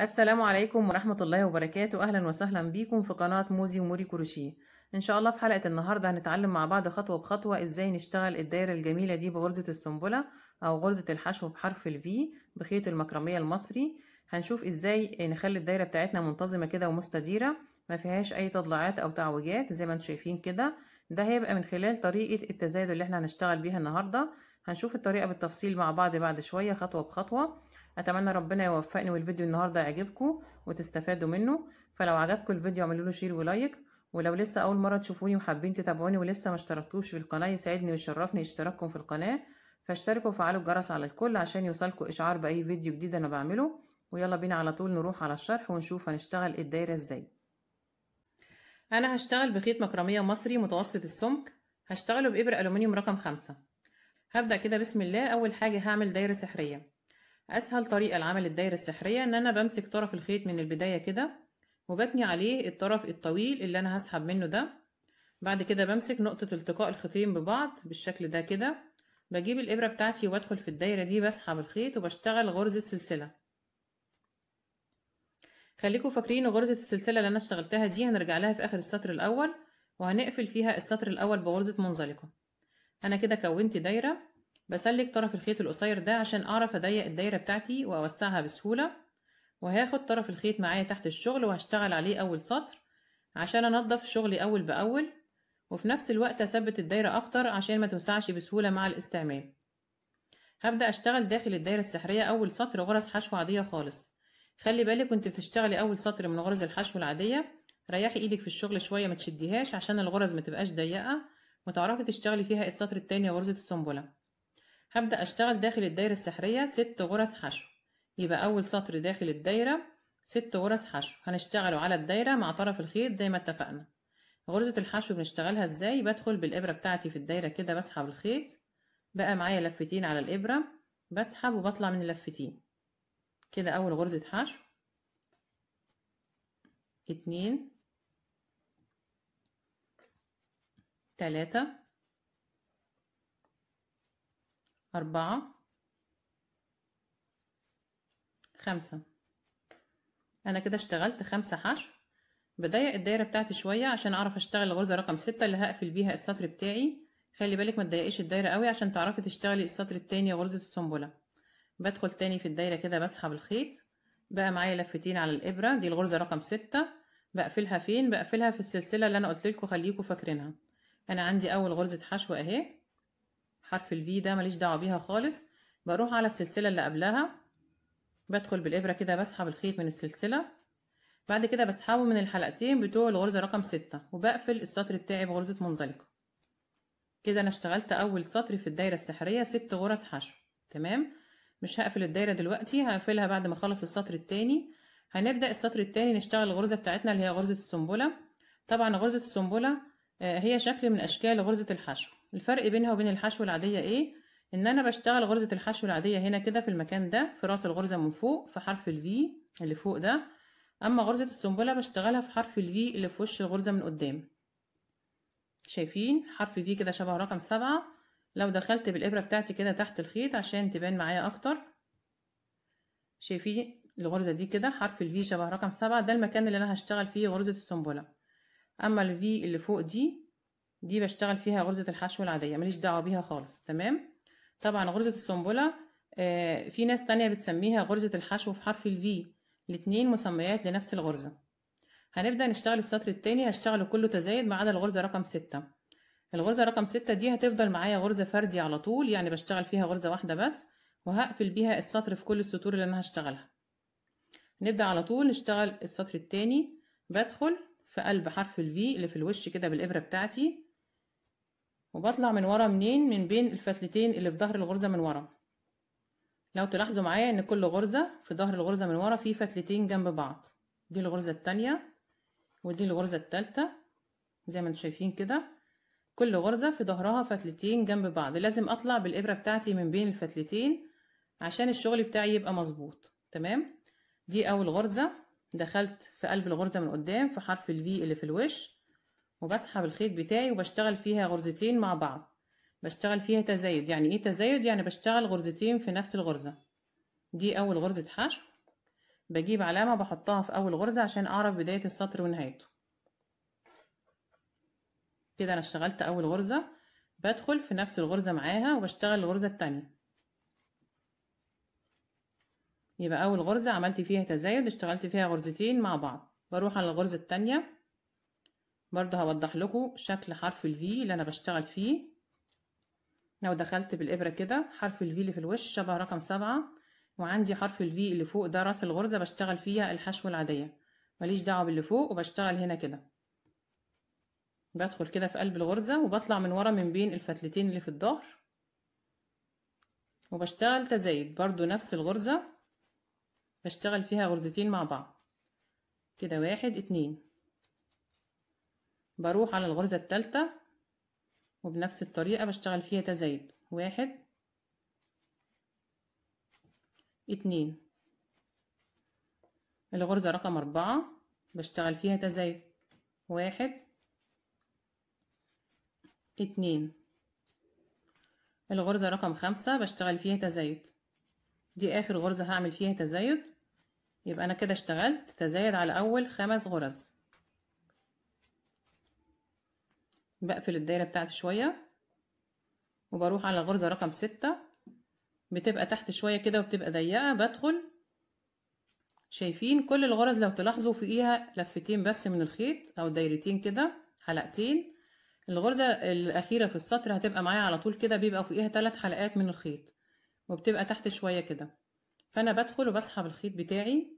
السلام عليكم ورحمة الله وبركاته أهلا وسهلا بيكم في قناة موزي وموري كروشيه إن شاء الله في حلقة النهاردة هنتعلم مع بعض خطوة بخطوة إزاي نشتغل الدايرة الجميلة دي بغرزة السنبلة أو غرزة الحشو بحرف الفي بخيط المكرمية المصري هنشوف إزاي نخلي الدايرة بتاعتنا منتظمة كده ومستديرة ما فيهاش أي تضلعات أو تعويجات زي ما انتم شايفين كده ده هيبقى من خلال طريقة التزايد اللي احنا هنشتغل بيها النهاردة هنشوف الطريقة بالتفصيل مع بعض بعد شوية خطوة بخطوة اتمنى ربنا يوفقني والفيديو النهارده يعجبكم وتستفادوا منه فلو عجبكم الفيديو اعملوا له شير ولايك ولو لسه اول مره تشوفوني وحابين تتابعوني ولسه ما اشتركتوش في القناه يسعدني ويشرفني اشتراككم في القناه فاشتركوا وفعلوا الجرس على الكل عشان يوصلكوا اشعار باي فيديو جديد انا بعمله ويلا بينا على طول نروح على الشرح ونشوف هنشتغل الدايره ازاي انا هشتغل بخيط مكرميه مصري متوسط السمك هشتغله بابره الومنيوم رقم خمسة هبدا كده بسم الله اول حاجه هعمل دايره سحريه اسهل طريقه لعمل الدايره السحريه ان انا بمسك طرف الخيط من البدايه كده وبتني عليه الطرف الطويل اللي انا هسحب منه ده بعد كده بمسك نقطه التقاء الخيطين ببعض بالشكل ده كده بجيب الابره بتاعتي وادخل في الدايره دي بسحب الخيط وبشتغل غرزه سلسله خليكوا فاكرين غرزه السلسله اللي انا اشتغلتها دي هنرجع لها في اخر السطر الاول وهنقفل فيها السطر الاول بغرزه منزلقه انا كده كونت دايره بسلك طرف الخيط القصير ده عشان اعرف اضيق الدايره بتاعتي واوسعها بسهوله وهاخد طرف الخيط معايا تحت الشغل وهشتغل عليه اول سطر عشان انضف شغلي اول باول وفي نفس الوقت اثبت الدايره اكتر عشان ما توسعش بسهوله مع الاستعمال هبدا اشتغل داخل الدايره السحريه اول سطر غرز حشو عاديه خالص خلي بالك وانت بتشتغلي اول سطر من غرز الحشو العاديه ريحي ايدك في الشغل شويه ما تشديهاش عشان الغرز ما تبقاش ضيقه وتعرفي تشتغلي فيها السطر التاني غرزه السنبله هبدأ أشتغل داخل الدايرة السحرية ست غرز حشو يبقى أول سطر داخل الدايرة ست غرز حشو هنشتغله على الدايرة مع طرف الخيط زي ما اتفقنا غرزة الحشو بنشتغلها ازاي بدخل بالإبرة بتاعتي في الدايرة كده بسحب الخيط بقى معايا لفتين على الإبرة بسحب وبطلع من اللفتين كده أول غرزة حشو اتنين تلاتة أربعة خمسة أنا كده اشتغلت خمسة حشو بضيق الدايرة بتاعتي شوية عشان أعرف أشتغل الغرزة رقم ستة اللي هقفل بيها السطر بتاعي خلي بالك ما تضيقيش الدايرة قوي عشان تعرفي تشتغلي السطر التاني غرزة السنبلة بدخل تاني في الدايرة كده بسحب الخيط بقى معايا لفتين على الإبرة دي الغرزة رقم ستة بقفلها فين بقفلها في السلسلة اللي أنا قلتلكوا خليكوا فاكرينها أنا عندي أول غرزة حشو أهي حرف الفي ده ماليش دعوه بيها خالص بروح على السلسله اللي قبلها بدخل بالابره كده بسحب الخيط من السلسله بعد كده بسحبه من الحلقتين بتوع الغرزه رقم ستة وبقفل السطر بتاعي بغرزه منزلقه كده انا اشتغلت اول سطر في الدايره السحريه ست غرز حشو تمام مش هقفل الدايره دلوقتي هقفلها بعد ما اخلص السطر التاني هنبدا السطر التاني نشتغل الغرزه بتاعتنا اللي هي غرزه السنبله طبعا غرزه السنبله آه، هي شكل من اشكال غرزه الحشو الفرق بينها وبين الحشو العادية ايه ان انا بشتغل غرزة الحشو العادية هنا كده في المكان ده في راس الغرزة من فوق في حرف V اللي فوق ده اما غرزة السنبلة بشتغلها في حرف V اللي في وش الغرزة من قدام شايفين حرف V كده شبه رقم سبعة لو دخلت بالابرة بتاعتي كده تحت الخيط عشان تبان معايا اكتر شايفين الغرزة دي كده حرف V شبه رقم سبعة ده المكان اللي انا هشتغل فيه غرزة السنبلة اما V اللي فوق دي دي بشتغل فيها غرزة الحشو العادية ماليش دعوة بيها خالص تمام طبعا غرزة السنبلة آه في ناس تانية بتسميها غرزة الحشو في حرف الفي الاتنين مسميات لنفس الغرزة هنبدأ نشتغل السطر التاني هشتغله كله تزايد ما عدا الغرزة رقم ستة الغرزة رقم ستة دي هتفضل معايا غرزة فردي على طول يعني بشتغل فيها غرزة واحدة بس وهقفل بيها السطر في كل السطور اللي انا هشتغلها نبدأ على طول نشتغل السطر التاني بدخل في قلب حرف الفي اللي في الوش كده بالإبرة بتاعتي وبطلع من ورا منين من بين الفتلتين اللي في ظهر الغرزة من ورا لو تلاحظوا معايا ان كل غرزة في ظهر الغرزة من ورا في فتلتين جنب بعض دي الغرزة التانية ودي الغرزة التالتة زي ما انتم شايفين كده كل غرزة في ظهرها فتلتين جنب بعض لازم اطلع بالابرة بتاعتي من بين الفتلتين عشان الشغل بتاعي يبقى مظبوط تمام دي اول غرزة دخلت في قلب الغرزة من قدام في حرف الفي اللي في الوش وبسحب الخيط بتاعي وبشتغل فيها غرزتين مع بعض بشتغل فيها تزايد يعني ايه تزايد يعني بشتغل غرزتين في نفس الغرزة دي اول غرزة حشو بجيب علامة بحطها في اول غرزة عشان اعرف بداية السطر ونهايته كده انا اشتغلت اول غرزة بدخل في نفس الغرزة معاها وبشتغل الغرزة التانية يبقى اول غرزة عملت فيها تزايد اشتغلت فيها غرزتين مع بعض بروح على الغرزة التانية برضو هوضح لكم شكل حرف الفي اللي انا بشتغل فيه لو دخلت بالابرة كده حرف الفي اللي في الوش شبه رقم سبعة وعندي حرف الفي اللي فوق ده راس الغرزة بشتغل فيها الحشو العادية ماليش دعوة باللي فوق وبشتغل هنا كده بدخل كده في قلب الغرزة وبطلع من ورا من بين الفتلتين اللي في الظهر وبشتغل تزايد برضو نفس الغرزة بشتغل فيها غرزتين مع بعض كده واحد اتنين بروح على الغرزة التالتة وبنفس الطريقة بشتغل فيها تزايد واحد اتنين الغرزة رقم أربعة بشتغل فيها تزايد واحد اتنين الغرزة رقم خمسة بشتغل فيها تزايد دي آخر غرزة هعمل فيها تزايد يبقى أنا كده اشتغلت تزايد على أول خمس غرز بقفل الدايرة بتاعتي شوية وبروح على غرزة رقم ستة بتبقى تحت شوية كده وبتبقى ضيقة بدخل شايفين كل الغرز لو تلاحظوا فيها لفتين بس من الخيط او دايرتين كده حلقتين الغرزة الاخيرة في السطر هتبقى معايا على طول كده بيبقى فيها ثلاث حلقات من الخيط وبتبقى تحت شوية كده فانا بدخل وبسحب الخيط بتاعي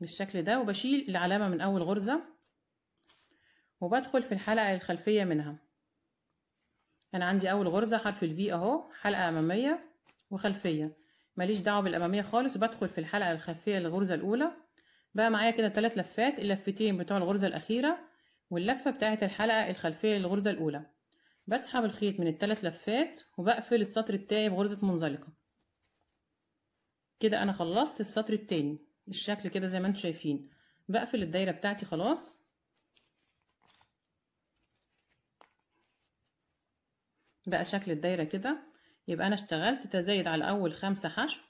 بالشكل ده وبشيل العلامة من اول غرزة وبدخل في الحلقة الخلفية منها أنا عندي أول غرزة حرف الفي أهو حلقة أمامية وخلفية ماليش دعوة بالأمامية خالص وبدخل في الحلقة الخلفية للغرزة الأولى بقى معايا كده تلات لفات اللفتين بتوع الغرزة الأخيرة واللفة بتاعة الحلقة الخلفية للغرزة الأولى بسحب الخيط من التلات لفات وبقفل السطر بتاعي بغرزة منزلقة كده أنا خلصت السطر التاني بالشكل كده زي ما انتوا شايفين بقفل الدايرة بتاعتي خلاص بقى شكل الدايرة كده يبقى أنا اشتغلت تزايد على أول خمسة حشو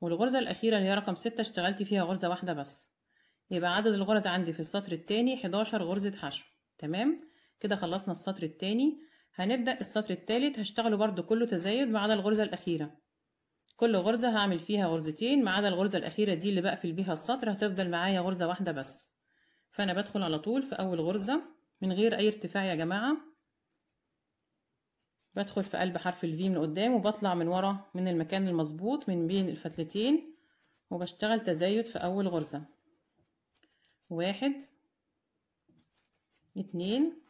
والغرزة الأخيرة اللي هي رقم ستة اشتغلت فيها غرزة واحدة بس يبقى عدد الغرز عندي في السطر التاني حداشر غرزة حشو تمام كده خلصنا السطر التاني هنبدأ السطر التالت هشتغله برضو كله تزايد ما عدا الغرزة الأخيرة كل غرزة هعمل فيها غرزتين ما عدا الغرزة الأخيرة دي اللي بقفل بيها السطر هتفضل معايا غرزة واحدة بس فأنا بدخل على طول في أول غرزة من غير أي ارتفاع يا جماعة بدخل في قلب حرف الفي من قدام وبطلع من ورا من المكان المظبوط من بين الفتلتين وبشتغل تزايد في اول غرزة واحد اتنين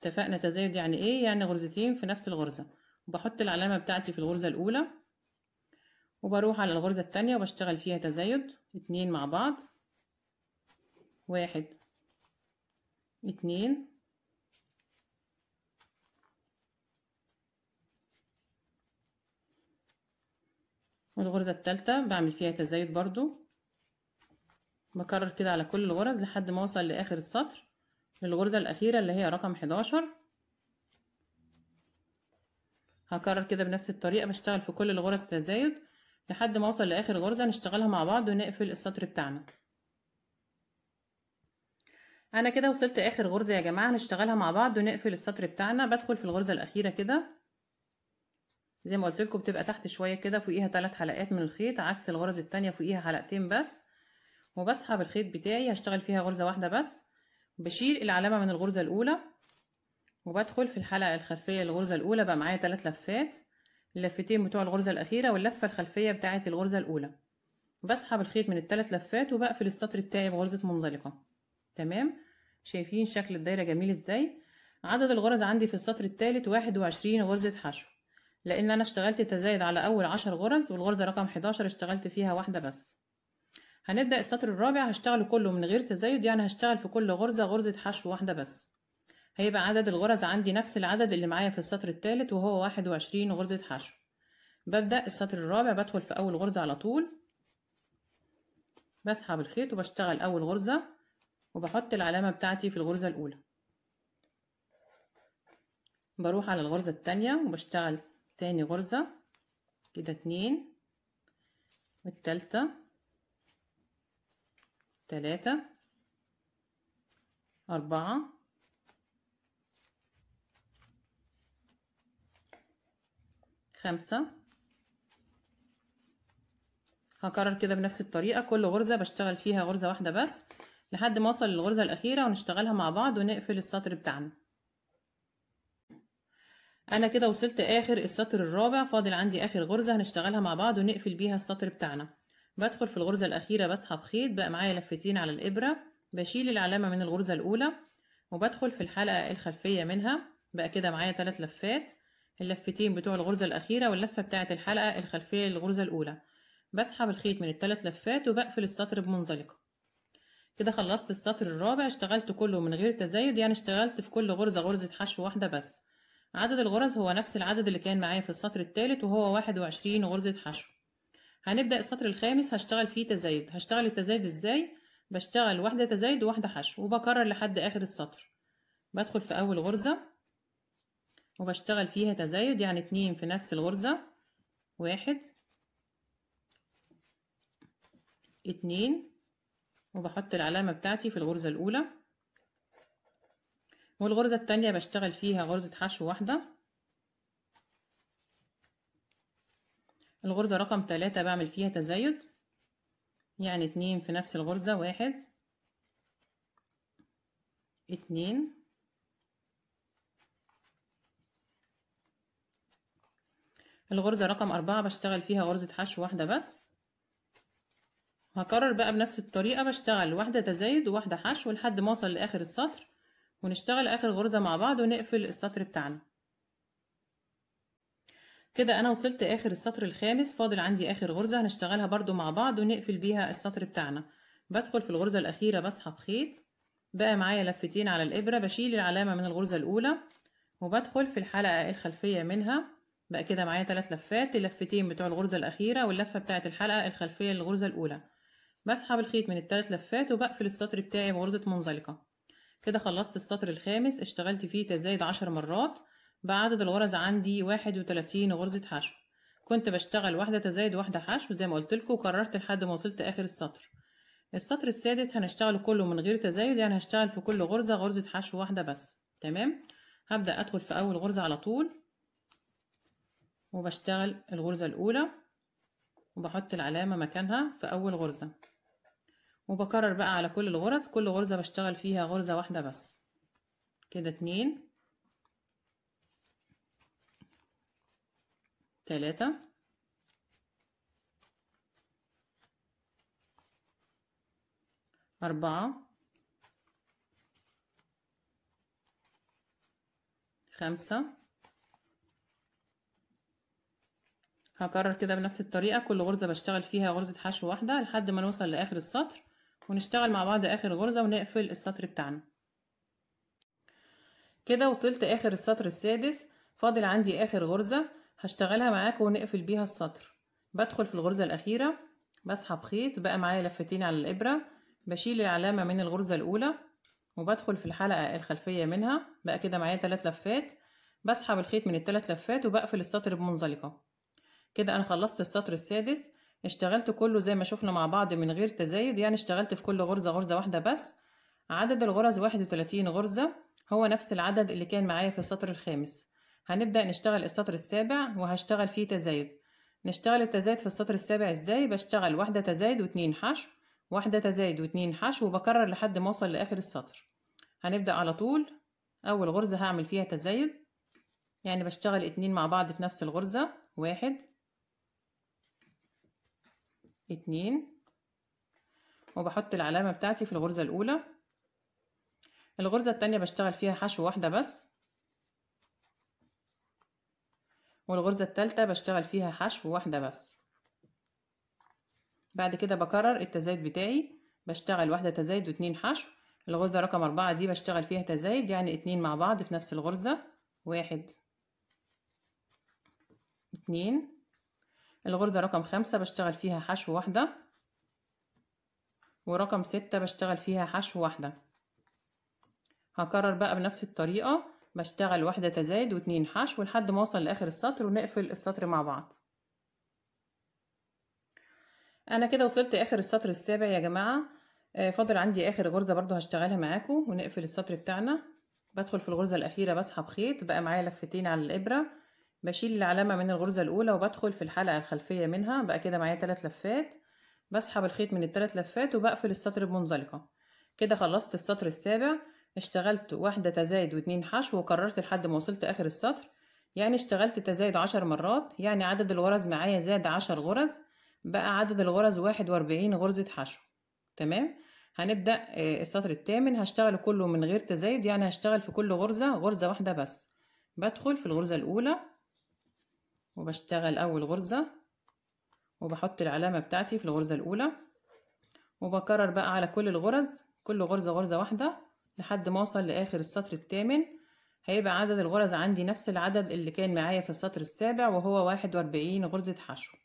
اتفقنا تزايد يعني ايه يعني غرزتين في نفس الغرزة وبحط العلامة بتاعتي في الغرزة الاولى وبروح على الغرزة التانية وبشتغل فيها تزايد اتنين مع بعض واحد اتنين والغرزة التالتة بعمل فيها تزايد برضو بكرر كده على كل الغرز لحد ما اوصل لاخر السطر للغرزة الاخيرة اللي هي رقم 11 هكرر كده بنفس الطريقة بشتغل في كل الغرز تزايد لحد ما اوصل لاخر غرزة نشتغلها مع بعض ونقفل السطر بتاعنا انا كده وصلت اخر غرزة يا جماعة هنشتغلها مع بعض ونقفل السطر بتاعنا بدخل في الغرزة الاخيرة كده زي ما قلت لكم بتبقى تحت شويه كده فوقيها ثلاث حلقات من الخيط عكس الغرز التانية فوقيها حلقتين بس وبسحب الخيط بتاعي هشتغل فيها غرزه واحده بس بشيل العلامه من الغرزه الاولى وبدخل في الحلقه الخلفيه للغرزه الاولى بقى معايا ثلاث لفات اللفتين بتوع الغرزه الاخيره واللفه الخلفيه بتاعه الغرزه الاولى بسحب الخيط من الثلاث لفات وبقفل السطر بتاعي بغرزه منزلقه تمام شايفين شكل الدايره جميل ازاي عدد الغرز عندي في السطر الثالث واحد وعشرين غرزه حشو لأن أنا اشتغلت تزايد على أول عشر غرز والغرزة رقم 11 اشتغلت فيها واحدة بس هنبدأ السطر الرابع هشتغله كله من غير تزايد يعني هشتغل في كل غرزة غرزة حشو واحدة بس هيبقى عدد الغرز عندي نفس العدد اللي معايا في السطر الثالث وهو واحد وعشرين غرزة حشو ببدأ السطر الرابع بدخل في أول غرزة على طول بسحب الخيط وبشتغل أول غرزة وبحط العلامة بتاعتي في الغرزة الأولى بروح على الغرزة التانية وبشتغل تاني غرزة كده اتنين والتالتة تلاتة أربعة خمسة هكرر كده بنفس الطريقة كل غرزة بشتغل فيها غرزة واحدة بس لحد ما اوصل للغرزة الأخيرة ونشتغلها مع بعض ونقفل السطر بتاعنا انا كده وصلت اخر السطر الرابع فاضل عندي اخر غرزه هنشتغلها مع بعض ونقفل بيها السطر بتاعنا بدخل في الغرزه الاخيره بسحب خيط بقى معايا لفتين على الابره بشيل العلامه من الغرزه الاولى وبدخل في الحلقه الخلفيه منها بقى كده معايا ثلاث لفات اللفتين بتوع الغرزه الاخيره واللفه بتاعه الحلقه الخلفيه للغرزه الاولى بسحب الخيط من الثلاث لفات وبقفل السطر بمنزلقه كده خلصت السطر الرابع اشتغلت كله من غير تزايد يعني اشتغلت في كل غرزه غرزه حشو واحده بس عدد الغرز هو نفس العدد اللي كان معايا في السطر الثالث وهو واحد وعشرين غرزة حشو هنبدأ السطر الخامس هشتغل فيه تزايد هشتغل التزايد ازاي بشتغل واحدة تزايد وواحدة حشو وبكرر لحد آخر السطر بدخل في أول غرزة وبشتغل فيها تزايد يعني اتنين في نفس الغرزة واحد اتنين وبحط العلامة بتاعتي في الغرزة الأولى والغرزة التانية بشتغل فيها غرزة حشو واحدة الغرزة رقم تلاتة بعمل فيها تزايد يعني اتنين في نفس الغرزة واحد اتنين الغرزة رقم أربعة بشتغل فيها غرزة حشو واحدة بس هكرر بقى بنفس الطريقة بشتغل واحدة تزايد وواحدة حشو لحد ما اوصل لآخر السطر ونشتغل آخر غرزة مع بعض ونقفل السطر بتاعنا كده أنا وصلت آخر السطر الخامس فاضل عندي آخر غرزة هنشتغلها برضو مع بعض ونقفل بيها السطر بتاعنا بدخل في الغرزة الأخيرة بسحب خيط بقى معايا لفتين على الإبرة بشيل العلامة من الغرزة الأولى وبدخل في الحلقة الخلفية منها بقى كده معايا ثلاث لفات اللفتين بتوع الغرزة الأخيرة واللفة بتاعة الحلقة الخلفية للغرزة الأولى بسحب الخيط من الثلاث لفات وبقفل السطر بتاعي بغرزة منزلقة كده خلصت السطر الخامس اشتغلت فيه تزايد عشر مرات بعدد الغرز عندي واحد وتلاتين غرزة حشو كنت بشتغل واحدة تزايد واحدة حشو زي ما قلتلكوا وكررت لحد ما وصلت آخر السطر السطر السادس هنشتغله كله من غير تزايد يعني هشتغل في كل غرزة غرزة حشو واحدة بس تمام هبدأ أدخل في أول غرزة على طول وبشتغل الغرزة الأولى وبحط العلامة مكانها في أول غرزة وبكرر بقى على كل الغرز كل غرزة بشتغل فيها غرزة واحدة بس كده اتنين تلاتة أربعة خمسة هكرر كده بنفس الطريقة كل غرزة بشتغل فيها غرزة حشو واحدة لحد ما نوصل لآخر السطر ونشتغل مع بعض آخر غرزة ونقفل السطر بتاعنا كده وصلت آخر السطر السادس فاضل عندي آخر غرزة هشتغلها معاكم ونقفل بيها السطر بدخل في الغرزة الأخيرة بسحب خيط بقى معايا لفتين على الإبرة بشيل العلامة من الغرزة الأولى وبدخل في الحلقة الخلفية منها بقى كده معايا تلات لفات بسحب الخيط من التلات لفات وبقفل السطر بمنزلقة كده أنا خلصت السطر السادس اشتغلت كله زي ما شفنا مع بعض من غير تزايد يعني اشتغلت في كل غرزة غرزة واحدة بس عدد الغرز 31 غرزة هو نفس العدد اللي كان معايا في السطر الخامس هنبدأ نشتغل السطر السابع وهشتغل فيه تزايد نشتغل التزايد في السطر السابع ازاي بشتغل واحدة تزايد واتنين حشو واحدة تزايد واتنين حشو وبكرر لحد ما اوصل لآخر السطر هنبدأ على طول أول غرزة هعمل فيها تزايد يعني بشتغل اتنين مع بعض في نفس الغرزة واحد اتنين وبحط العلامة بتاعتي في الغرزة الأولى الغرزة التانية بشتغل فيها حشو واحدة بس والغرزة التالتة بشتغل فيها حشو واحدة بس بعد كده بكرر التزايد بتاعي بشتغل واحدة تزايد واتنين حشو الغرزة رقم أربعة دي بشتغل فيها تزايد يعني اتنين مع بعض في نفس الغرزة واحد اتنين الغرزة رقم خمسة بشتغل فيها حشو واحدة ورقم ستة بشتغل فيها حشو واحدة هكرر بقى بنفس الطريقة بشتغل واحدة تزايد واتنين حشو لحد ما اوصل لاخر السطر ونقفل السطر مع بعض انا كده وصلت اخر السطر السابع يا جماعة آه، فاضل عندي اخر غرزة برضو هشتغلها معاكم ونقفل السطر بتاعنا بدخل في الغرزة الاخيرة بسحب خيط بقى معايا لفتين على الابرة بشيل العلامة من الغرزة الأولى وبدخل في الحلقة الخلفية منها بقى كده معايا تلات لفات بسحب الخيط من التلات لفات وبقفل السطر بمنزلقة كده خلصت السطر السابع اشتغلت واحدة تزايد واتنين حشو وكررت لحد ما وصلت آخر السطر يعني اشتغلت تزايد عشر مرات يعني عدد الغرز معايا زاد عشر غرز بقى عدد الغرز واحد واربعين غرزة حشو تمام هنبدأ آه، السطر التامن هشتغل كله من غير تزايد يعني هشتغل في كل غرزة غرزة واحدة بس بدخل في الغرزة الأولى وبشتغل أول غرزة وبحط العلامة بتاعتي في الغرزة الأولى وبكرر بقى على كل الغرز كل غرزة غرزة واحدة لحد ما أوصل لآخر السطر الثامن هيبقى عدد الغرز عندي نفس العدد اللي كان معايا في السطر السابع وهو واحد وأربعين غرزة حشو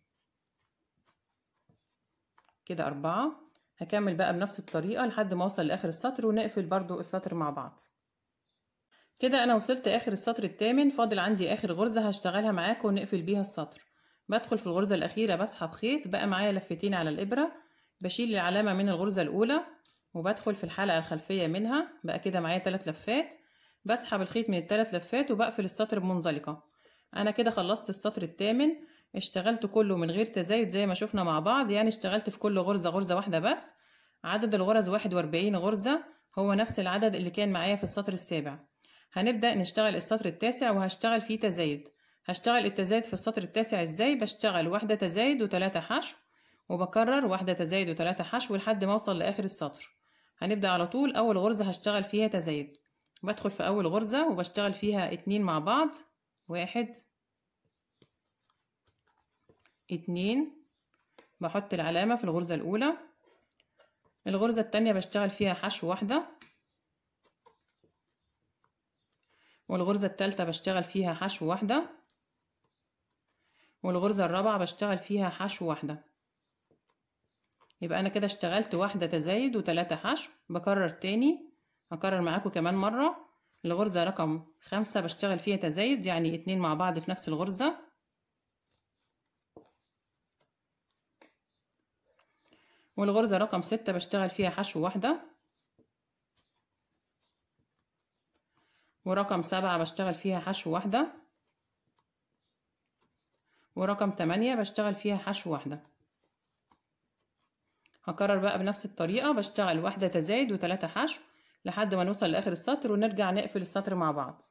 كده أربعة هكمل بقى بنفس الطريقة لحد ما أوصل لآخر السطر ونقفل برضو السطر مع بعض كده أنا وصلت آخر السطر التامن فاضل عندي آخر غرزة هشتغلها معاكم ونقفل بيها السطر بدخل في الغرزة الأخيرة بسحب خيط بقى معايا لفتين على الإبرة بشيل العلامة من الغرزة الأولى وبدخل في الحلقة الخلفية منها بقى كده معايا تلات لفات بسحب الخيط من التلات لفات وبقفل السطر بمنزلقة أنا كده خلصت السطر التامن اشتغلت كله من غير تزايد زي ما شفنا مع بعض يعني اشتغلت في كل غرزة غرزة واحدة بس عدد الغرز واحد وأربعين غرزة هو نفس العدد اللي كان معايا في السطر السابع هنبدأ نشتغل السطر التاسع وهشتغل فيه تزايد هشتغل التزايد في السطر التاسع ازاي بشتغل واحدة تزايد وتلاتة حشو وبكرر واحدة تزايد وتلاتة حشو لحد ما اوصل لآخر السطر هنبدأ على طول أول غرزة هشتغل فيها تزايد بدخل في أول غرزة وبشتغل فيها اتنين مع بعض واحد اتنين بحط العلامة في الغرزة الأولى الغرزة التانية بشتغل فيها حشو واحدة والغرزة التالتة بشتغل فيها حشو واحدة والغرزة الرابعة بشتغل فيها حشو واحدة يبقى أنا كده اشتغلت واحدة تزايد وتلاتة حشو بكرر تاني هكرر معاكم كمان مرة الغرزة رقم خمسة بشتغل فيها تزايد يعني اتنين مع بعض في نفس الغرزة والغرزة رقم ستة بشتغل فيها حشو واحدة ورقم سبعة بشتغل فيها حشو واحدة ورقم تمانية بشتغل فيها حشو واحدة هكرر بقى بنفس الطريقة بشتغل واحدة تزايد وتلاتة حشو لحد ما نوصل لآخر السطر ونرجع نقفل السطر مع بعض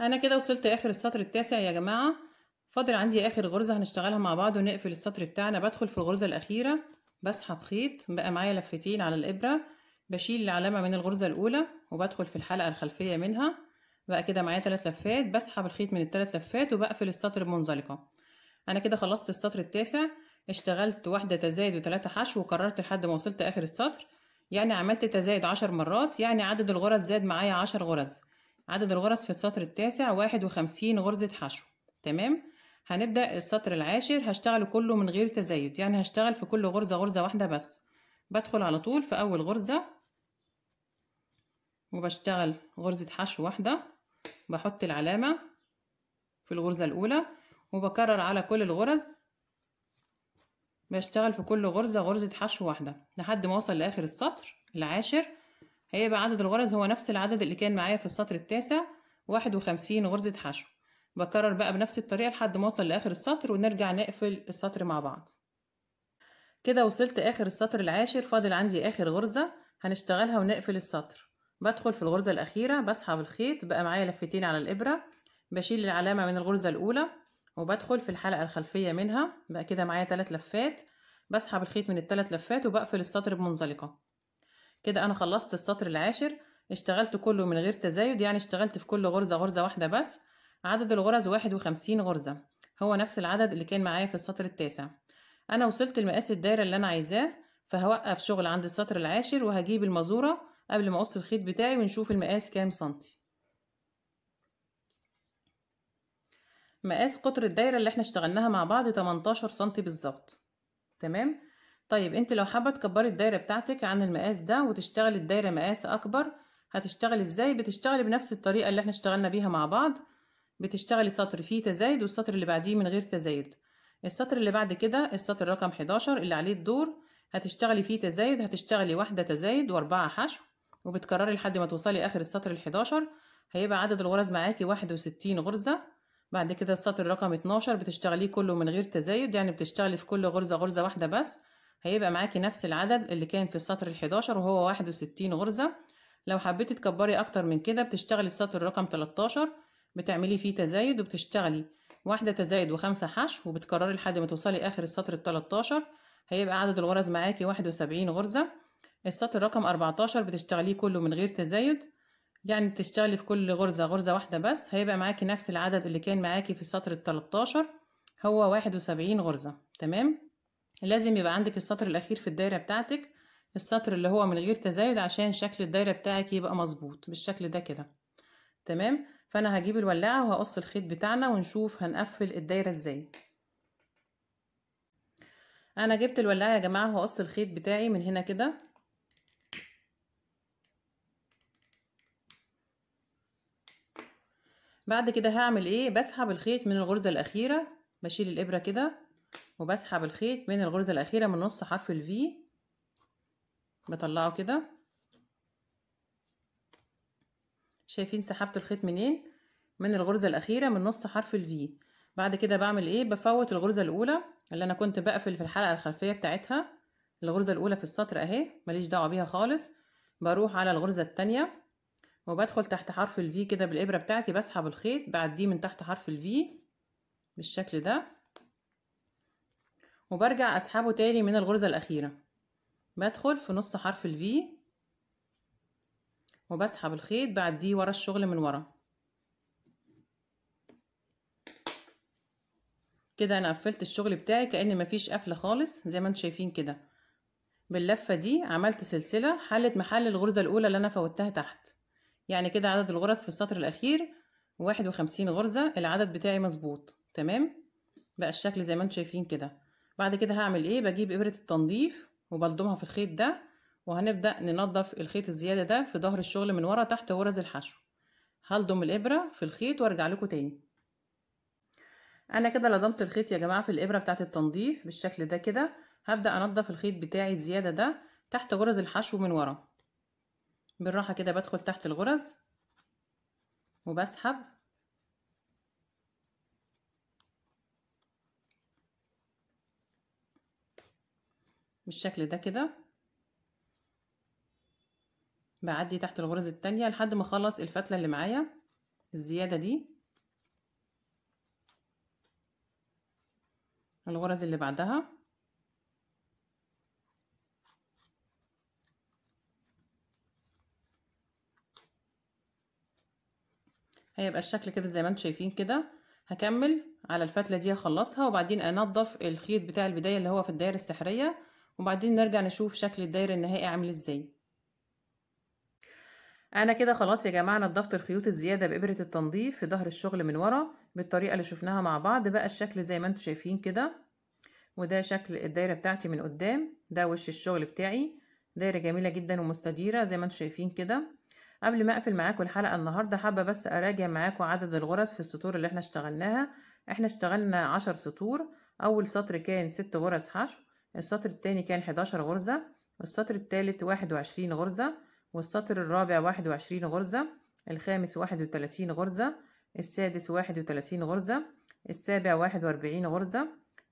أنا كده وصلت آخر السطر التاسع يا جماعة فاضل عندي آخر غرزة هنشتغلها مع بعض ونقفل السطر بتاعنا بدخل في الغرزة الأخيرة بسحب خيط بقى معايا لفتين على الإبرة بشيل العلامة من الغرزة الأولى وبدخل في الحلقة الخلفية منها بقى كده معايا تلات لفات بسحب الخيط من التلات لفات وبقفل السطر بمنزلقة أنا كده خلصت السطر التاسع اشتغلت واحدة تزايد وتلاتة حشو وكررت لحد ما وصلت آخر السطر يعني عملت تزايد عشر مرات يعني عدد الغرز زاد معايا عشر غرز عدد الغرز في السطر التاسع واحد وخمسين غرزة حشو تمام هنبدأ السطر العاشر هشتغل كله من غير تزايد يعني هشتغل في كل غرزة غرزة واحدة بس بدخل على طول في أول غرزة وبشتغل غرزة حشو واحدة بحط العلامة في الغرزة الأولى وبكرر على كل الغرز بشتغل في كل غرزة غرزة حشو واحدة لحد ما أوصل لآخر السطر العاشر هيبقى عدد الغرز هو نفس العدد اللي كان معايا في السطر التاسع واحد وخمسين غرزة حشو بكرر بقى بنفس الطريقة لحد ما أوصل لآخر السطر ونرجع نقفل السطر مع بعض كده وصلت آخر السطر العاشر فاضل عندي آخر غرزة هنشتغلها ونقفل السطر بدخل في الغرزة الأخيرة بسحب الخيط بقى معايا لفتين على الإبرة بشيل العلامة من الغرزة الأولى وبدخل في الحلقة الخلفية منها بقى كده معايا تلات لفات بسحب الخيط من التلات لفات وبقفل السطر بمنزلقة كده أنا خلصت السطر العاشر اشتغلت كله من غير تزايد يعني اشتغلت في كل غرزة غرزة واحدة بس عدد الغرز واحد وخمسين غرزة هو نفس العدد اللي كان معايا في السطر التاسع أنا وصلت لمقاس الدايرة اللي أنا عايزاه فهوقف شغل عند السطر العاشر وهجيب المزورة قبل ما اقص الخيط بتاعي ونشوف المقاس كام سنتي مقاس قطر الدايره اللي احنا اشتغلناها مع بعض 18 سنتي بالظبط تمام طيب انت لو حابه تكبري الدايره بتاعتك عن المقاس ده وتشتغلي الدايره مقاس اكبر هتشتغل ازاي بتشتغلي بنفس الطريقه اللي احنا اشتغلنا بيها مع بعض بتشتغلي سطر فيه تزايد والسطر اللي بعديه من غير تزايد السطر اللي بعد كده السطر رقم 11 اللي عليه الدور هتشتغلي فيه تزايد هتشتغلي واحده تزايد واربعه حشو وبتكرري لحد ما توصلي اخر السطر ال11 هيبقى عدد الغرز معاكي 61 غرزه بعد كده السطر رقم 12 بتشتغليه كله من غير تزايد يعني بتشتغلي في كل غرزه غرزه واحده بس هيبقى معاكي نفس العدد اللي كان في السطر ال11 وهو 61 غرزه لو حبيتي تكبري اكتر من كده بتشتغلي السطر رقم 13 بتعملي فيه تزايد وبتشتغلي واحده تزايد وخمسه حشو وبتكرري لحد ما توصلي اخر السطر ال13 هيبقى عدد الغرز معاكي 71 غرزه السطر رقم 14 بتشتغليه كله من غير تزايد يعني بتشتغلي في كل غرزة غرزة واحدة بس هيبقى معاكي نفس العدد اللي كان معاكي في السطر التلتاشر هو واحد وسبعين غرزة تمام لازم يبقى عندك السطر الأخير في الدايرة بتاعتك السطر اللي هو من غير تزايد عشان شكل الدايرة بتاعك يبقى مظبوط بالشكل ده كده تمام فأنا هجيب الولاعة وهقص الخيط بتاعنا ونشوف هنقفل الدايرة ازاي أنا جبت الولاعة يا جماعة وهقص الخيط بتاعي من هنا كده بعد كده هعمل ايه بسحب الخيط من الغرزة الاخيرة بشيل الابرة كده وبسحب الخيط من الغرزة الاخيرة من نص حرف الفي بطلعه كده شايفين سحبت الخيط منين من الغرزة الاخيرة من نص حرف الفي بعد كده بعمل ايه بفوت الغرزة الاولى اللي انا كنت بقفل في الحلقة الخلفية بتاعتها الغرزة الاولى في السطر اهي ماليش دعوة بيها خالص بروح على الغرزة التانية وبدخل تحت حرف الفي كده بالإبرة بتاعتي بسحب الخيط بعديه من تحت حرف الفي بالشكل ده وبرجع أسحبه تاني من الغرزة الأخيرة بدخل في نص حرف الفي وبسحب الخيط بعديه ورا الشغل من ورا كده انا قفلت الشغل بتاعي كأن مفيش قفل خالص زي ما انتم شايفين كده باللفة دي عملت سلسلة حلت محل الغرزة الاولى اللي انا فوتها تحت يعني كده عدد الغرز في السطر الأخير واحد وخمسين غرزة العدد بتاعي مظبوط تمام بقى الشكل زي ما انتم شايفين كده بعد كده هعمل ايه بجيب إبرة التنظيف وبلضمها في الخيط ده وهنبدأ ننظف الخيط الزيادة ده في ظهر الشغل من ورا تحت غرز الحشو هلضم الإبرة في الخيط وارجع لكم تاني انا كده لضمت الخيط يا جماعه في الابره بتاعه التنظيف بالشكل ده كده هبدا انضف الخيط بتاعي الزياده ده تحت غرز الحشو من ورا بالراحة كده بدخل تحت الغرز وبسحب بالشكل ده كده بعدي تحت الغرز التانية لحد ما اخلص الفتلة اللي معايا الزيادة دي الغرز اللي بعدها هيبقى الشكل كده زي ما انتم شايفين كده هكمل على الفتله دي اخلصها وبعدين انضف الخيط بتاع البدايه اللي هو في الدايره السحريه وبعدين نرجع نشوف شكل الدايره النهائي عامل ازاي انا كده خلاص يا جماعه نضفت الخيوط الزياده بابره التنظيف في ظهر الشغل من ورا بالطريقه اللي شفناها مع بعض بقى الشكل زي ما انتم شايفين كده وده شكل الدايره بتاعتي من قدام ده وش الشغل بتاعي دايره جميله جدا ومستديره زي ما انتم شايفين كده قبل ما اقفل معاكم الحلقه النهارده حابه بس اراجع معاكم عدد الغرز في السطور اللي احنا اشتغلناها احنا اشتغلنا عشر سطور اول سطر كان ست غرز حشو السطر التاني كان حداشر غرزه السطر التالت واحد وعشرين غرزه والسطر الرابع واحد وعشرين غرزه الخامس واحد وتلاتين غرزه السادس واحد وتلاتين غرزه السابع واحد واربعين غرزه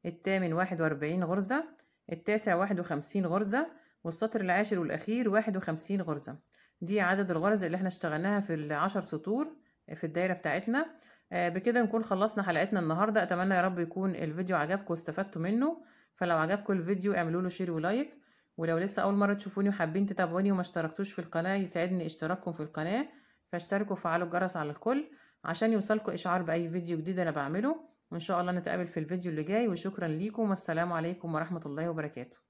التامن واحد واربعين غرزه التاسع واحد وخمسين غرزه والسطر العاشر والأخير واحد وخمسين غرزة دي عدد الغرز اللي احنا اشتغلناها في العشر سطور آه، في الدايرة بتاعتنا آه، بكده نكون خلصنا حلقتنا النهاردة اتمنى يا رب يكون الفيديو عجبكم واستفدتوا منه فلو عجبكم الفيديو اعملوا له شير ولايك ولو لسه اول مرة تشوفوني وحابين تتابعوني وما اشتركتوش في القناة يسعدني اشتراككم في القناة فاشتركوا وفعلوا الجرس على الكل عشان يوصلكوا اشعار باي فيديو جديد انا بعمله وان شاء الله نتقابل في الفيديو اللي جاي وشكرا ليكم والسلام عليكم ورحمة الله وبركاته